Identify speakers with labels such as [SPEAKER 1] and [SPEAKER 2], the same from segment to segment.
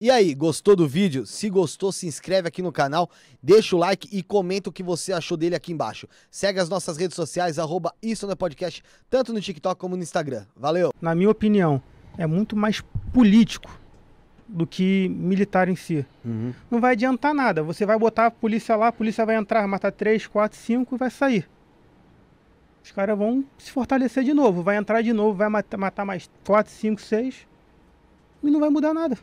[SPEAKER 1] E aí, gostou do vídeo? Se gostou, se inscreve aqui no canal, deixa o like e comenta o que você achou dele aqui embaixo. Segue as nossas redes sociais, arroba isso no podcast, tanto no TikTok como no Instagram. Valeu! Na minha opinião, é muito mais político do que militar em si. Uhum. Não vai adiantar nada. Você vai botar a polícia lá, a polícia vai entrar, matar três, quatro, cinco e vai sair. Os caras vão se fortalecer de novo, vai entrar de novo, vai matar mais quatro, cinco, seis e não vai mudar nada.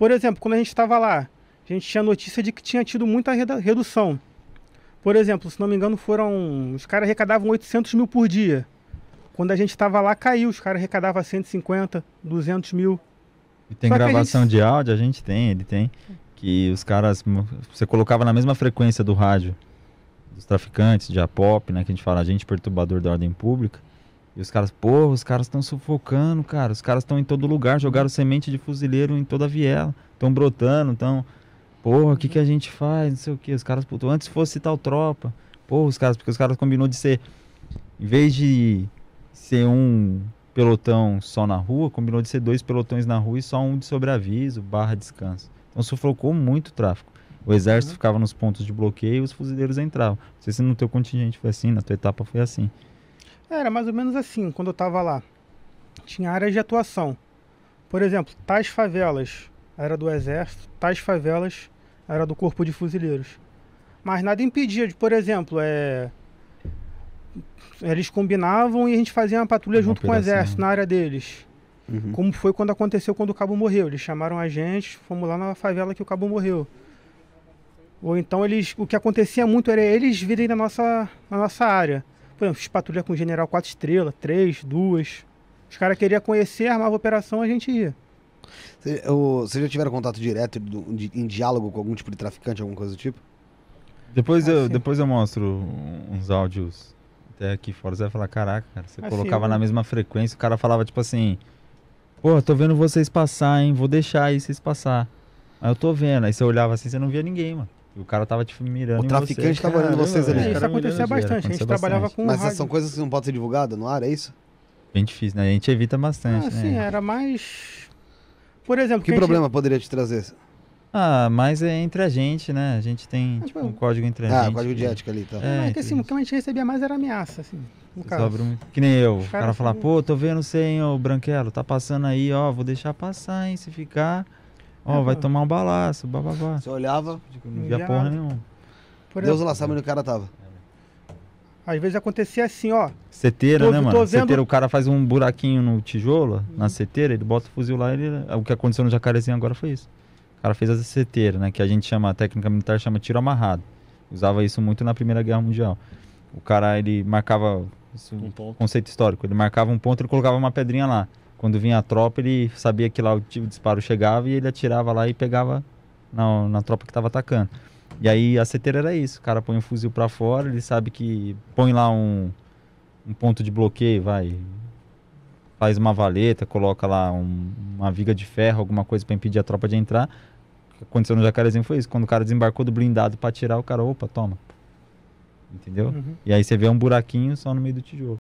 [SPEAKER 1] Por exemplo, quando a gente estava lá, a gente tinha notícia de que tinha tido muita redução. Por exemplo, se não me engano, foram. Os caras arrecadavam 800 mil por dia. Quando a gente estava lá, caiu. Os caras arrecadavam 150, 200 mil.
[SPEAKER 2] E tem Só gravação gente... de áudio? A gente tem, ele tem. Que os caras. Você colocava na mesma frequência do rádio dos traficantes, de APOP, né? Que a gente fala agente perturbador da ordem pública os caras, porra, os caras estão sufocando, cara. Os caras estão em todo lugar, jogaram semente de fuzileiro em toda a viela. Estão brotando, estão. Porra, o que, que a gente faz? Não sei o que. Os caras, puto, antes fosse tal tropa. Porra, os caras, porque os caras combinou de ser. Em vez de ser um pelotão só na rua, combinou de ser dois pelotões na rua e só um de sobreaviso, barra descanso. Então sufocou muito o tráfico. O exército uhum. ficava nos pontos de bloqueio e os fuzileiros entravam. Não sei se no teu contingente foi assim, na tua etapa foi assim.
[SPEAKER 1] Era mais ou menos assim quando eu estava lá. Tinha áreas de atuação. Por exemplo, tais favelas era do exército, tais favelas era do corpo de fuzileiros. Mas nada impedia de, por exemplo, é... eles combinavam e a gente fazia uma patrulha uma junto operação. com o exército na área deles. Uhum. Como foi quando aconteceu quando o cabo morreu. Eles chamaram a gente, fomos lá na favela que o cabo morreu. Ou então eles, o que acontecia muito era eles virem na nossa, na nossa área. Por exemplo, fiz patrulha com o General quatro estrelas, três, duas. Os caras queriam conhecer, armava a operação, a gente ia. Vocês já tiveram contato direto do, de, em diálogo com algum tipo de traficante, alguma coisa do tipo?
[SPEAKER 2] Depois, ah, eu, depois eu mostro uns áudios até aqui fora. Você vai falar, caraca, cara, você ah, colocava sim, na mesma frequência, o cara falava tipo assim, pô, tô vendo vocês passar, hein, vou deixar aí vocês passar. Aí eu tô vendo, aí você olhava assim, você não via ninguém, mano. O cara tava te tipo, mirando. O traficante você, tava olhando vocês ali. isso acontecia bastante. Acontecia a gente trabalhava com. Mas rádio. são
[SPEAKER 1] coisas que não podem ser divulgadas no ar, é isso?
[SPEAKER 2] Bem difícil, né? A gente evita bastante. Ah, né? Sim,
[SPEAKER 1] era mais. Por
[SPEAKER 2] exemplo. Que problema gente... poderia te trazer? Ah, mas é entre a gente, né? A gente tem ah, tipo, um código entre a ah, gente. Ah, código de né? ética ali, tá? É, mas, é assim,
[SPEAKER 1] o que a gente recebia mais era ameaça, assim. Sobre um... Que nem eu. o cara, cara falar, pô,
[SPEAKER 2] tô vendo você, hein, ô Branquelo, tá passando aí, ó, vou deixar passar, hein, se ficar. Ó, vai né, tomar um balaço, bababá. Você olhava, não via porra nenhuma.
[SPEAKER 1] Por Deus lá sabe onde o cara tava. Às vezes acontecia assim, ó.
[SPEAKER 2] Seteira, tô, né, mano? Vendo... Seteira, o cara faz um buraquinho no tijolo, uhum. na seteira, ele bota o fuzil lá ele. É, o que aconteceu no jacarezinho agora foi isso. O cara fez a seteira, né? Que a gente chama, a técnica militar chama tiro amarrado. Usava isso muito na Primeira Guerra Mundial. O cara, ele marcava. Isso, um ponto. conceito histórico. Ele marcava um ponto, e colocava uma pedrinha lá quando vinha a tropa, ele sabia que lá o disparo chegava e ele atirava lá e pegava na, na tropa que estava atacando. E aí a seteira era isso, o cara põe o um fuzil para fora, ele sabe que põe lá um, um ponto de bloqueio, vai, faz uma valeta, coloca lá um, uma viga de ferro, alguma coisa para impedir a tropa de entrar. O que aconteceu no Jacarezinho foi isso, quando o cara desembarcou do blindado para tirar, o cara, opa, toma. Entendeu? Uhum. E aí você vê um buraquinho só no meio do tijolo.